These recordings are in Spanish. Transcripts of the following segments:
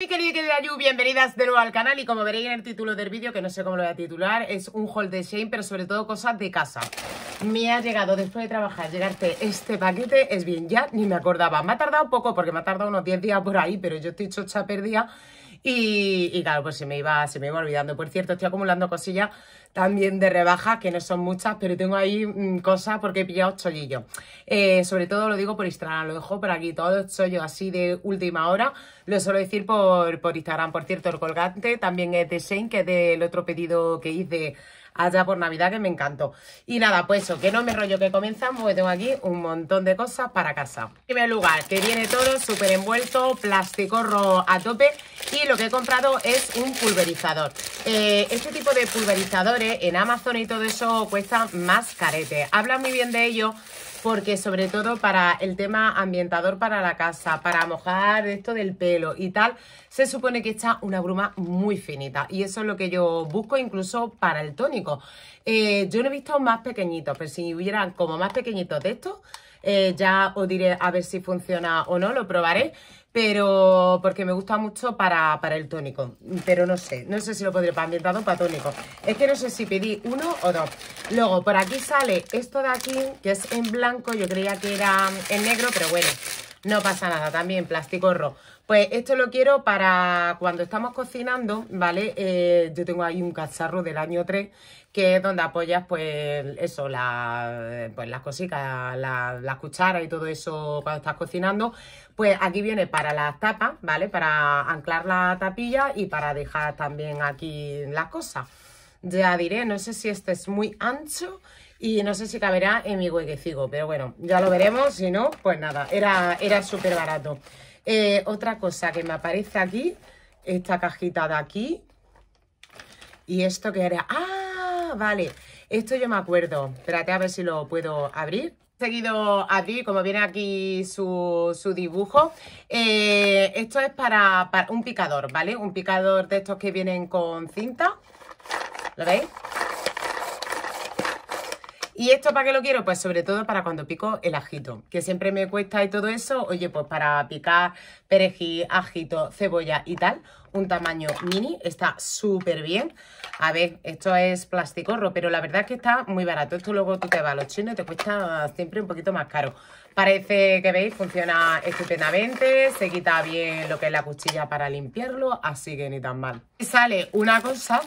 Mi querido querida Yu, bienvenidas de nuevo al canal y como veréis en el título del vídeo, que no sé cómo lo voy a titular, es un haul de Shane, pero sobre todo cosas de casa. Me ha llegado, después de trabajar, llegarte este paquete, es bien, ya ni me acordaba. Me ha tardado un poco porque me ha tardado unos 10 días por ahí, pero yo estoy chocha perdida y, claro, pues se me, iba, se me olvidando. Por cierto, estoy acumulando cosillas también de rebaja, que no son muchas, pero tengo ahí mm, cosas porque he pillado chollillos eh, sobre todo lo digo por Instagram, lo dejo por aquí, todos los chollos así de última hora, lo suelo decir por, por Instagram. Por cierto, el colgante también es de Shane, que es del otro pedido que hice allá por Navidad que me encantó. Y nada, pues eso, que no me rollo que comenzamos, porque tengo aquí un montón de cosas para casa. En primer lugar, que viene todo súper envuelto, rojo a tope y lo que he comprado es un pulverizador. Eh, este tipo de pulverizadores en Amazon y todo eso cuesta más carete. Hablan muy bien de ello porque sobre todo para el tema ambientador para la casa, para mojar esto del pelo y tal, se supone que está una bruma muy finita y eso es lo que yo busco incluso para el tónico. Eh, yo no he visto más pequeñitos, pero si hubieran como más pequeñitos de estos, eh, ya os diré a ver si funciona o no, lo probaré pero porque me gusta mucho para, el tónico. Pero no sé, no sé si lo podría para ambientado o para tónico. Es que no sé si pedí uno o dos. Luego, por aquí sale esto de aquí, que es en blanco. Yo creía que era en negro, pero bueno, no pasa nada, también plástico rojo. Pues esto lo quiero para cuando estamos cocinando, ¿vale? Eh, yo tengo ahí un cacharro del año 3, que es donde apoyas, pues, eso, pues, las cositas, las la cucharas y todo eso cuando estás cocinando. Pues aquí viene para las tapas, ¿vale? Para anclar la tapilla y para dejar también aquí las cosas. Ya diré, no sé si este es muy ancho y no sé si caberá en mi huequecigo, pero bueno, ya lo veremos. Si no, pues nada, era, era súper barato. Eh, otra cosa que me aparece aquí, esta cajita de aquí. Y esto que era... ¡Ah! Vale, esto yo me acuerdo. Espérate a ver si lo puedo abrir He seguido abrir, como viene aquí su, dibujo. Eh, esto es para, para, un picador, ¿vale? Un picador de estos que vienen con cinta. ¿Lo veis? ¿Y esto para qué lo quiero? Pues sobre todo para cuando pico el ajito, que siempre me cuesta y todo eso. Oye, pues para picar perejil, ajito, cebolla y tal, un tamaño mini, está súper bien. A ver, esto es plasticorro, pero la verdad es que está muy barato. Esto luego tú te vas a los chinos y te cuesta siempre un poquito más caro. Parece que veis, funciona estupendamente, se quita bien lo que es la cuchilla para limpiarlo, así que ni tan mal. Sale una cosa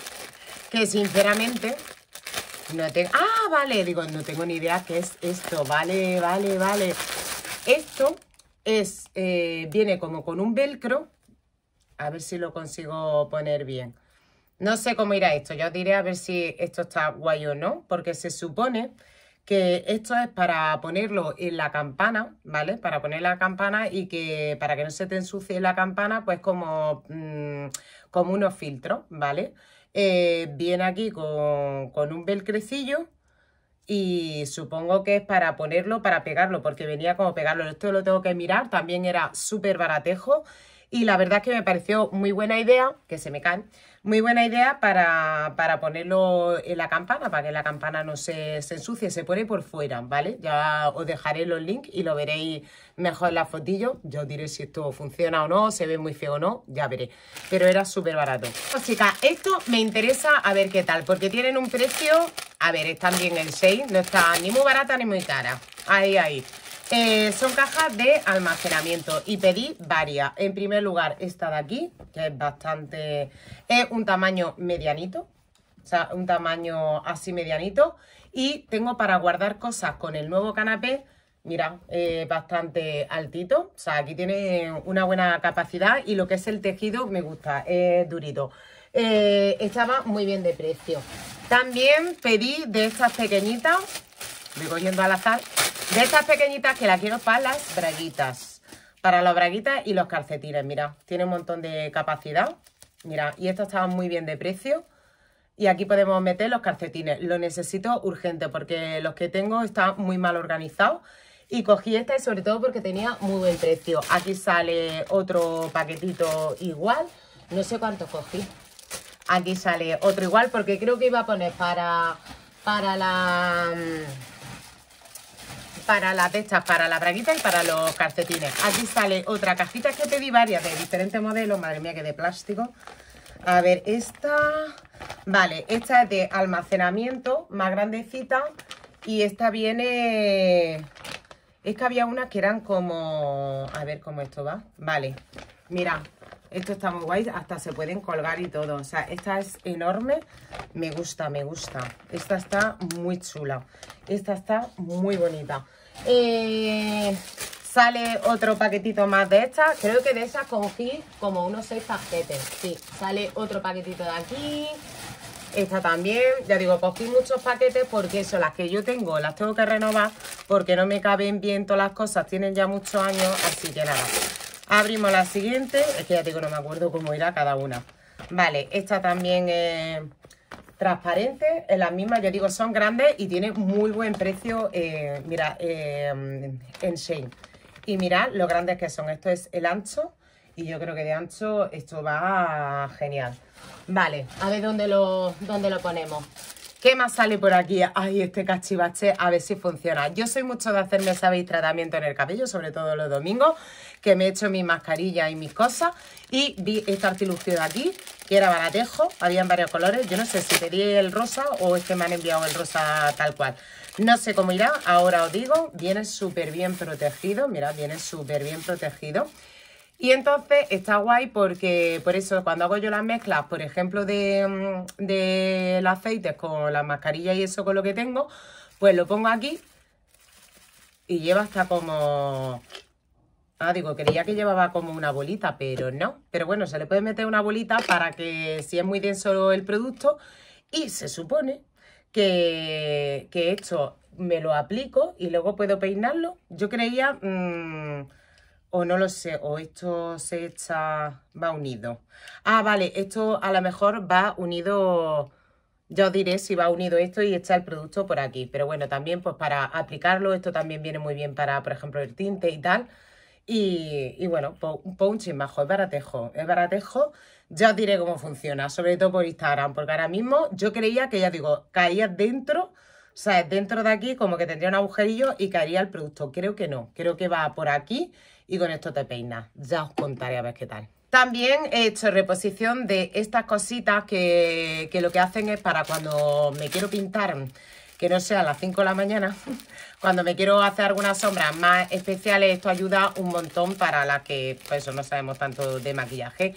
que sinceramente no Ah, vale, digo, no tengo ni idea qué es esto. Vale, vale, vale. Esto es, eh, viene como con un velcro. A ver si lo consigo poner bien. No sé cómo irá esto. yo os diré a ver si esto está guay o no. Porque se supone que esto es para ponerlo en la campana, ¿vale? Para poner la campana y que para que no se te ensucie la campana, pues como, mm, como unos filtros, ¿vale? vale eh, viene aquí con, con un velcrecillo y supongo que es para ponerlo, para pegarlo, porque venía como pegarlo. Esto lo tengo que mirar, también era súper baratejo y la verdad es que me pareció muy buena idea, que se me caen, muy buena idea para, ponerlo en la campana, para que la campana no se, ensucie, se pone por fuera, ¿vale? Ya os dejaré los links y lo veréis mejor en la fotillo, yo os diré si esto funciona o no, se ve muy feo o no, ya veré, pero era súper barato. chicas, esto me interesa a ver qué tal, porque tienen un precio, a ver, están bien el 6, no está ni muy barata ni muy cara, ahí, ahí. Eh, son cajas de almacenamiento y pedí varias. En primer lugar, esta de aquí, que es bastante... Es un tamaño medianito, o sea, un tamaño así medianito. Y tengo para guardar cosas con el nuevo canapé, mira, es eh, bastante altito. O sea, aquí tiene una buena capacidad y lo que es el tejido me gusta, es durito. Eh, estaba muy bien de precio. También pedí de estas pequeñitas, voy yendo al azar, de estas pequeñitas que las quiero para las braguitas. Para las braguitas y los calcetines, mira. Tiene un montón de capacidad. Mira, y esto estaban muy bien de precio. Y aquí podemos meter los calcetines. Lo necesito urgente porque los que tengo están muy mal organizados. Y cogí este sobre todo porque tenía muy buen precio. Aquí sale otro paquetito igual. No sé cuánto cogí. Aquí sale otro igual porque creo que iba a poner para, para la... Mm, para las de estas, para la braguita y para los calcetines. Aquí sale otra cajita que te di varias de diferentes modelos, madre mía que de plástico. A ver, esta, vale, esta es de almacenamiento, más grandecita y esta viene, es que había unas que eran como, a ver cómo esto va, vale, mira, esto está muy guay, hasta se pueden colgar y todo. O sea, esta es enorme, me gusta, me gusta. Esta está muy chula, esta está muy bonita. Eh, sale otro paquetito más de esta. creo que de esas cogí como unos seis paquetes. Sí, sale otro paquetito de aquí, esta también, ya digo, cogí muchos paquetes porque son las que yo tengo las tengo que renovar porque no me caben bien todas las cosas, tienen ya muchos años, así que nada. Abrimos la siguiente. Es que ya digo, no me acuerdo cómo irá cada una. Vale, esta también es transparente. es la misma, ya digo, son grandes y tiene muy buen precio, eh, mira, eh, en Shane. Y mirad lo grandes que son. Esto es el ancho y yo creo que de ancho esto va genial. Vale, a ver dónde lo, dónde lo ponemos. ¿Qué más sale por aquí? Ay, este cachivache, a ver si funciona. Yo soy mucho de hacerme, sabéis, tratamiento en el cabello, sobre todo los domingos, que me he hecho mis mascarillas y mis cosas. Y vi esta artilugio de aquí, que era baratejo, había en varios colores. Yo no sé si pedí el rosa o es que me han enviado el rosa tal cual. No sé cómo irá, ahora os digo, viene súper bien protegido, mirad, viene súper bien protegido. Y entonces está guay porque, por eso, cuando hago yo las mezclas, por ejemplo, de, mm, de los aceites con las mascarillas y eso con lo que tengo, pues lo pongo aquí y lleva hasta como... Ah, digo, creía que llevaba como una bolita, pero no. Pero bueno, se le puede meter una bolita para que, si es muy denso el producto, y se supone que, esto me lo aplico y luego puedo peinarlo. Yo creía... Mm, o no lo sé, o esto se echa, va unido. Ah, vale, esto a lo mejor va unido, ya os diré si va unido esto y está el producto por aquí. Pero bueno, también pues para aplicarlo, esto también viene muy bien para, por ejemplo, el tinte y tal. Y, y bueno, un punching bajo, es baratejo, es baratejo. Ya os diré cómo funciona, sobre todo por Instagram, porque ahora mismo yo creía que, ya digo, caía dentro... O sea, dentro de aquí como que tendría un agujerillo y caería el producto. Creo que no. Creo que va por aquí y con esto te peinas. Ya os contaré a ver qué tal. También he hecho reposición de estas cositas que, lo que hacen es para cuando me quiero pintar, que no sea a las 5 de la mañana, cuando me quiero hacer algunas sombras más especiales, esto ayuda un montón para las que, pues no sabemos tanto de maquillaje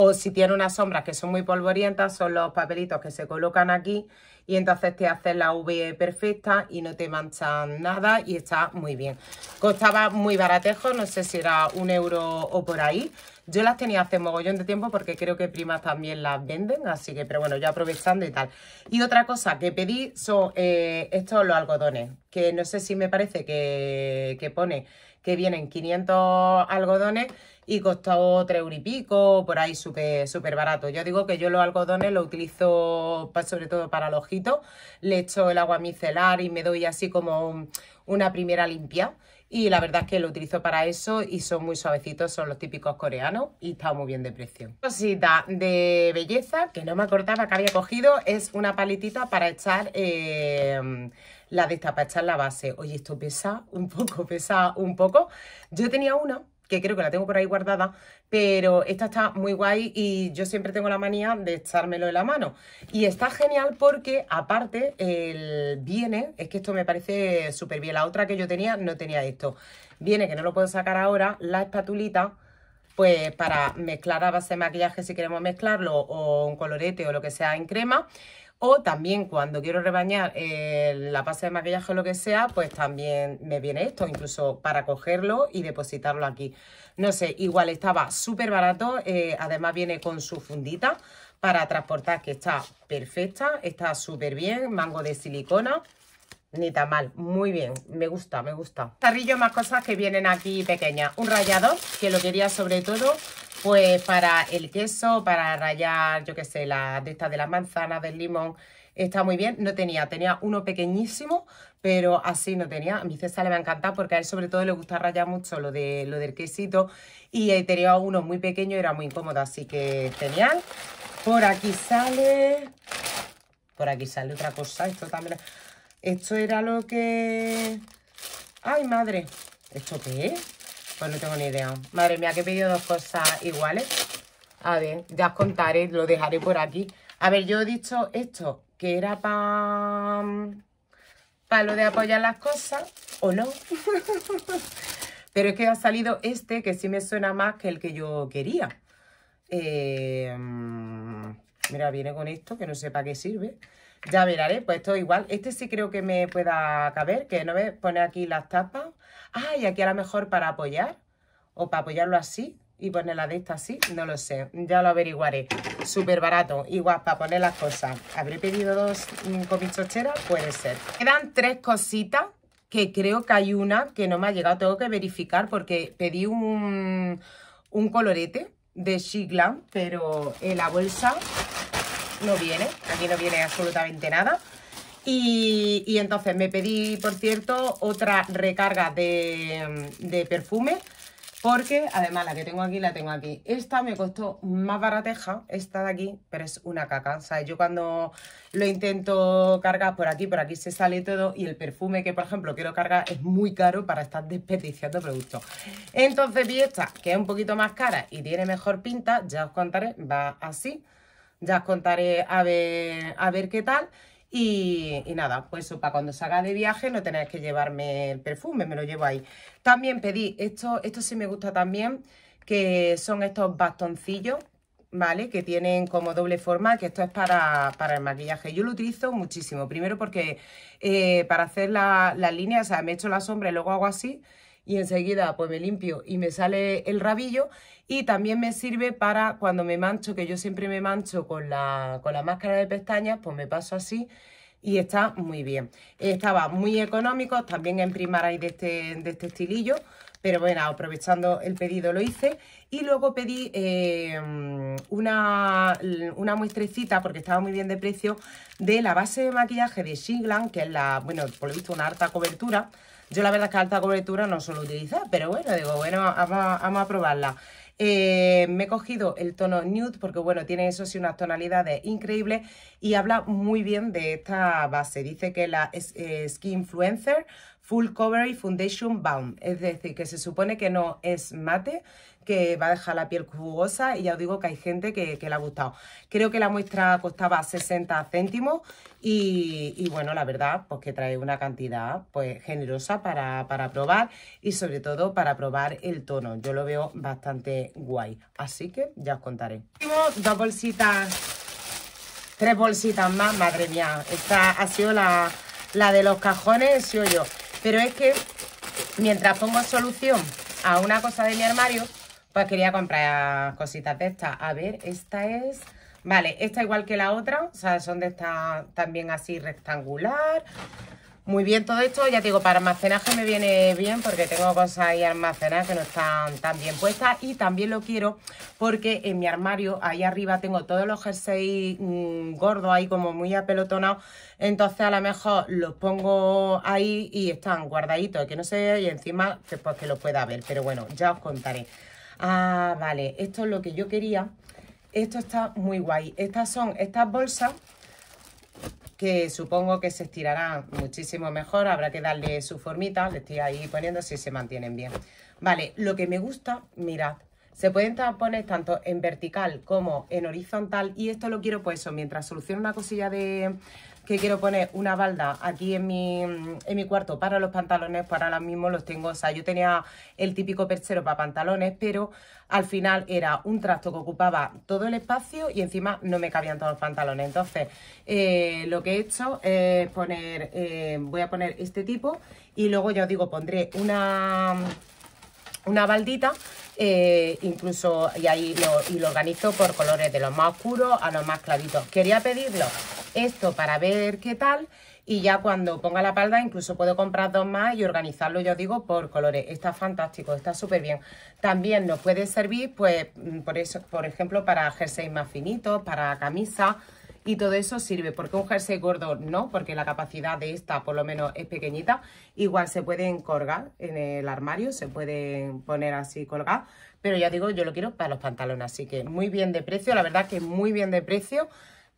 o si tiene unas sombras que son muy polvorientas, son los papelitos que se colocan aquí y entonces te hacen la V perfecta y no te manchan nada y está muy bien. Costaba muy baratejo, no sé si era un euro o por ahí. Yo las tenía hace mogollón de tiempo porque creo que primas también las venden, así que, pero bueno, yo aprovechando y tal. Y otra cosa que pedí son eh, estos los algodones, que no sé si me parece que, que pone que vienen 500 algodones y costó 3 euros y pico, por ahí súper súper barato. Yo digo que yo los algodones lo utilizo sobre todo para los ojitos. le echo el agua micelar y me doy así como una primera limpia. Y la verdad es que lo utilizo para eso y son muy suavecitos, son los típicos coreanos y está muy bien de precio. Cosita de belleza que no me acordaba que había cogido es una paletita para echar em, la de para echar la base. Oye, esto pesa un poco, pesa un poco. Yo tenía una que creo que la tengo por ahí guardada, pero esta está muy guay y yo siempre tengo la manía de echármelo de la mano. Y está genial porque aparte el viene, es que esto me parece súper bien, la otra que yo tenía no tenía esto. Viene, que no lo puedo sacar ahora, la espatulita, pues para mezclar a base de maquillaje si queremos mezclarlo o un colorete o lo que sea en crema, o también cuando quiero rebañar eh, la pasta de maquillaje o lo que sea, pues también me viene esto, incluso para cogerlo y depositarlo aquí. No sé, igual estaba súper barato, eh, además viene con su fundita para transportar, que está perfecta, está súper bien, mango de silicona. Ni tan mal, muy bien, me gusta, me gusta. Carrillo más cosas que vienen aquí pequeñas. Un rallador, que lo quería sobre todo pues para el queso, para rallar, yo qué sé, la, de estas de las manzanas, del limón, está muy bien. No tenía, tenía uno pequeñísimo, pero así no tenía. A mi César le va a encantar porque a él sobre todo le gusta rayar mucho lo, de, lo del quesito y tenía uno muy pequeño era muy incómodo, así que genial. Por aquí sale... Por aquí sale otra cosa, esto también... Esto era lo que... ¡Ay, madre! ¿Esto qué es? Pues no tengo ni idea. Madre mía, que he pedido dos cosas iguales. A ver, ya os contaré, lo dejaré por aquí. A ver, yo he dicho esto, que era para... Para lo de apoyar las cosas, ¿o no? Pero es que ha salido este que sí me suena más que el que yo quería. Eh, mira, viene con esto, que no sé para qué sirve. Ya miraré, pues esto igual. Este sí creo que me pueda caber, que no me pone aquí las tapas. Ah, y aquí a lo mejor para apoyar, o para apoyarlo así, y ponerla de esta así, no lo sé, ya lo averiguaré. Súper barato, igual para poner las cosas. ¿Habré pedido dos mm, copichocheras? Puede ser. Quedan tres cositas que creo que hay una que no me ha llegado, tengo que verificar porque pedí un, colorete de Shiglam, pero en la bolsa no viene, aquí no viene absolutamente nada. Y, entonces me pedí, por cierto, otra recarga de, de perfume porque además la que tengo aquí, la tengo aquí. Esta me costó más barateja, esta de aquí, pero es una caca. O sea, yo cuando lo intento cargar por aquí, por aquí se sale todo y el perfume que, por ejemplo, quiero cargar es muy caro para estar desperdiciando productos. Entonces vi esta, que es un poquito más cara y tiene mejor pinta, ya os contaré, va así. Ya os contaré a ver, qué tal. Y, nada, pues para cuando salga de viaje no tenéis que llevarme el perfume, me lo llevo ahí. También pedí, esto, esto sí me gusta también, que son estos bastoncillos, ¿vale? Que tienen como doble forma, que esto es para, para el maquillaje. Yo lo utilizo muchísimo, primero porque eh, para hacer las la líneas, o sea, me echo la sombra y luego hago así y enseguida pues me limpio y me sale el rabillo y también me sirve para cuando me mancho, que yo siempre me mancho con la, con la máscara de pestañas, pues me paso así y está muy bien. Estaba muy económico, también en hay de este, de este estilillo, pero bueno, aprovechando el pedido lo hice. Y luego pedí eh, una, una, muestrecita, porque estaba muy bien de precio, de la base de maquillaje de Shiglan, que es la, bueno, por lo visto una harta cobertura, yo la verdad es que alta cobertura no suelo utilizar, pero bueno, digo, bueno, vamos, a probarla. Eh, me he cogido el tono nude porque, bueno, tiene eso sí unas tonalidades increíbles y habla muy bien de esta base. Dice que la es, Skin Influencer Full y Foundation BOUND es decir, que se supone que no es mate, que va a dejar la piel jugosa y ya os digo que hay gente que, le ha gustado. Creo que la muestra costaba 60 céntimos y, bueno, la verdad, pues que trae una cantidad pues generosa para, probar y sobre todo para probar el tono. Yo lo veo bastante guay, así que ya os contaré. Dos bolsitas, tres bolsitas más, madre mía, esta ha sido la la de los cajones, sí yo. Pero es que mientras pongo solución a una cosa de mi armario, pues quería comprar cositas de estas. A ver, esta es... Vale, esta igual que la otra, o sea, son de esta también así rectangular. Muy bien todo esto, ya te digo, para almacenaje me viene bien porque tengo cosas ahí almacenadas que no están tan bien puestas y también lo quiero porque en mi armario ahí arriba tengo todos los jerseys mm, gordos ahí como muy apelotonados, entonces a lo mejor los pongo ahí y están guardaditos, que no sé, y encima pues, pues que lo pueda ver, pero bueno, ya os contaré. Ah, vale, esto es lo que yo quería, esto está muy guay, estas son estas bolsas que supongo que se estirará muchísimo mejor, habrá que darle su formita, le estoy ahí poniendo si se mantienen bien. Vale, lo que me gusta, mirad, se pueden poner tanto en vertical como en horizontal y esto lo quiero pues mientras soluciono una cosilla de, que quiero poner una balda aquí en mi, en mi cuarto para los pantalones, para ahora mismo los tengo, o sea, yo tenía el típico perchero para pantalones, pero al final era un trasto que ocupaba todo el espacio y encima no me cabían todos los pantalones. Entonces, eh, lo que he hecho es poner, eh, voy a poner este tipo y luego ya os digo, pondré una una baldita, eh, incluso y ahí lo, y organizo por colores de los más oscuros a los más claritos. Quería pedirlo esto para ver qué tal y ya cuando ponga la palda incluso puedo comprar dos más y organizarlo, yo digo, por colores. Está fantástico, está súper bien. También nos puede servir, pues, mm, por eso, por ejemplo, para jerseys más finitos, para camisas y todo eso sirve, porque un jersey gordo no, porque la capacidad de esta por lo menos es pequeñita, igual se pueden colgar en el armario, se pueden poner así colgar, pero ya digo, yo lo quiero para los pantalones, así que muy bien de precio, la verdad que muy bien de precio,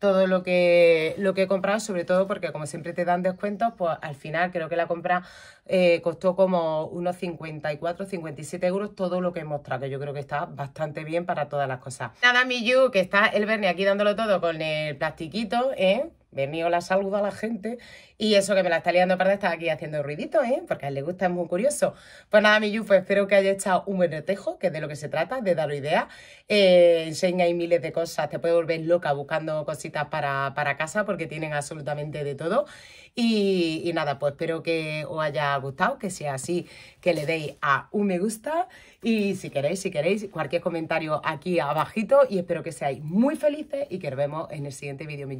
todo lo que, lo que he comprado, sobre todo porque como siempre te dan descuentos, pues al final creo que la compra eh, costó como unos 54, 57 euros todo lo que he mostrado, que yo creo que está bastante bien para todas las cosas. Nada, you que está el Bernie aquí dándolo todo con el plastiquito, ¿eh? venido la saluda a la gente y eso que me la está liando para estar aquí haciendo ruidito, ¿eh? Porque a él le gusta, es muy curioso. Pues nada, mi yufo pues espero que haya echado un buen retejo, que es de lo que se trata, de dar idea Eh, enseña miles de cosas, te puede volver loca buscando cositas para, para casa porque tienen absolutamente de todo. Y, nada, pues espero que os haya gustado, que sea así, que le deis a un me gusta y si queréis, si queréis, cualquier comentario aquí abajito y espero que seáis muy felices y que nos vemos en el siguiente vídeo, mi